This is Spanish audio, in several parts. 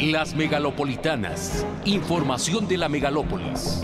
Las megalopolitanas. Información de la megalópolis.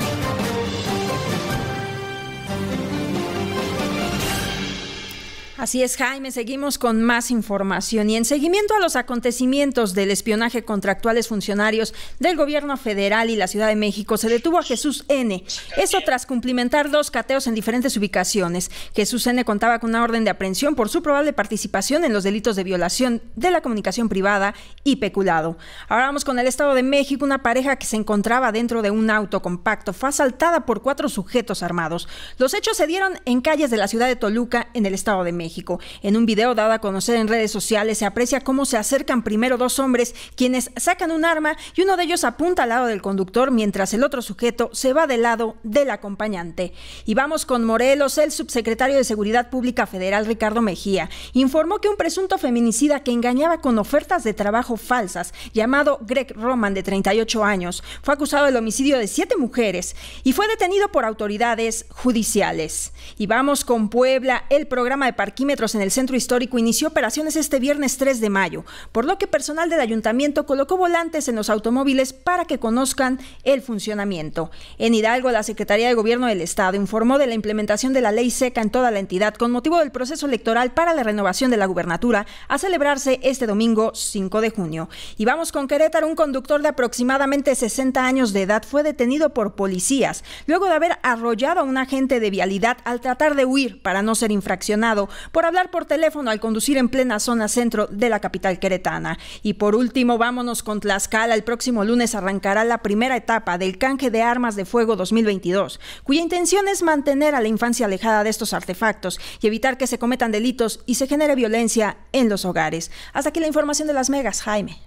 Así es, Jaime, seguimos con más información. Y en seguimiento a los acontecimientos del espionaje contra actuales funcionarios del gobierno federal y la Ciudad de México, se detuvo a Jesús N. Eso tras cumplimentar dos cateos en diferentes ubicaciones. Jesús N contaba con una orden de aprehensión por su probable participación en los delitos de violación de la comunicación privada y peculado. Ahora vamos con el Estado de México. Una pareja que se encontraba dentro de un auto compacto fue asaltada por cuatro sujetos armados. Los hechos se dieron en calles de la ciudad de Toluca, en el Estado de México. En un video dado a conocer en redes sociales se aprecia cómo se acercan primero dos hombres quienes sacan un arma y uno de ellos apunta al lado del conductor mientras el otro sujeto se va del lado del acompañante. Y vamos con Morelos, el subsecretario de Seguridad Pública Federal Ricardo Mejía informó que un presunto feminicida que engañaba con ofertas de trabajo falsas, llamado Greg Roman de 38 años, fue acusado del homicidio de siete mujeres y fue detenido por autoridades judiciales. Y vamos con Puebla, el programa de parque en el centro histórico inició operaciones este viernes 3 de mayo, por lo que personal del ayuntamiento colocó volantes en los automóviles para que conozcan el funcionamiento. En Hidalgo, la Secretaría de Gobierno del Estado informó de la implementación de la ley seca en toda la entidad con motivo del proceso electoral para la renovación de la gubernatura a celebrarse este domingo 5 de junio. Y vamos con Querétaro, un conductor de aproximadamente 60 años de edad fue detenido por policías luego de haber arrollado a un agente de vialidad al tratar de huir para no ser infraccionado, por hablar por teléfono al conducir en plena zona centro de la capital queretana. Y por último, vámonos con Tlaxcala. El próximo lunes arrancará la primera etapa del canje de armas de fuego 2022, cuya intención es mantener a la infancia alejada de estos artefactos y evitar que se cometan delitos y se genere violencia en los hogares. Hasta aquí la información de las megas, Jaime.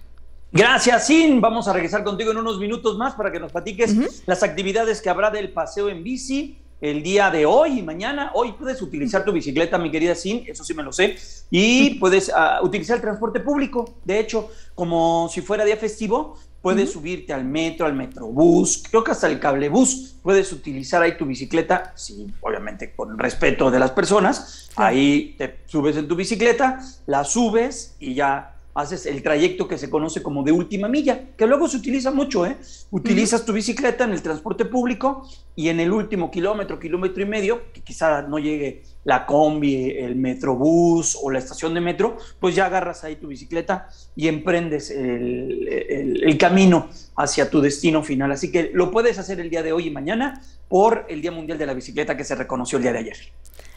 Gracias, Sin. Vamos a regresar contigo en unos minutos más para que nos platiques las actividades que habrá del paseo en bici el día de hoy y mañana. Hoy puedes utilizar tu bicicleta, mi querida Sin, eso sí me lo sé, y puedes ah, utilizar el transporte público. De hecho, como si fuera día festivo, puedes subirte al metro, al metrobús, creo que hasta el cablebús. Puedes utilizar ahí tu bicicleta, sí, obviamente con respeto de las personas. Ahí te subes en tu bicicleta, la subes y ya haces el trayecto que se conoce como de última milla, que luego se utiliza mucho, ¿eh? Utilizas tu bicicleta en el transporte público y en el último kilómetro, kilómetro y medio, que quizá no llegue la combi, el metrobús o la estación de metro, pues ya agarras ahí tu bicicleta y emprendes el, camino hacia tu destino final. Así que lo puedes hacer el día de hoy y mañana por el Día Mundial de la Bicicleta que se reconoció el día de ayer.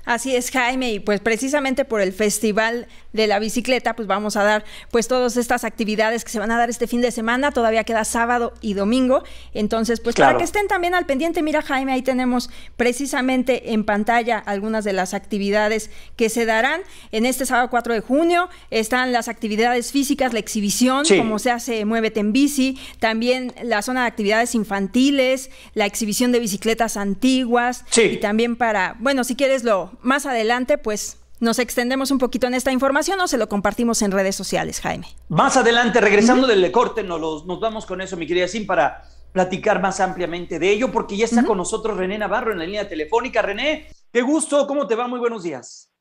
Así es, Jaime, y pues precisamente por el Festival de la Bicicleta, pues vamos a dar pues todas estas actividades que se van a dar este fin de semana, todavía queda sábado y domingo, entonces pues para que estén también al pendiente, mira Jaime, Jaime, ahí tenemos precisamente en pantalla algunas de las actividades que se darán. En este sábado 4 de junio están las actividades físicas, la exhibición, cómo como se hace Muévete en bici, también la zona de actividades infantiles, la exhibición de bicicletas antiguas sí. y también para, bueno, si quieres lo más adelante, pues nos extendemos un poquito en esta información o se lo compartimos en redes sociales, Jaime. Más adelante, regresando del corte, nos, nos vamos con eso, mi querida Sim, para platicar más ampliamente de ello, porque ya está con nosotros René Navarro en la línea telefónica. René, qué gusto, ¿cómo te va? Muy buenos días.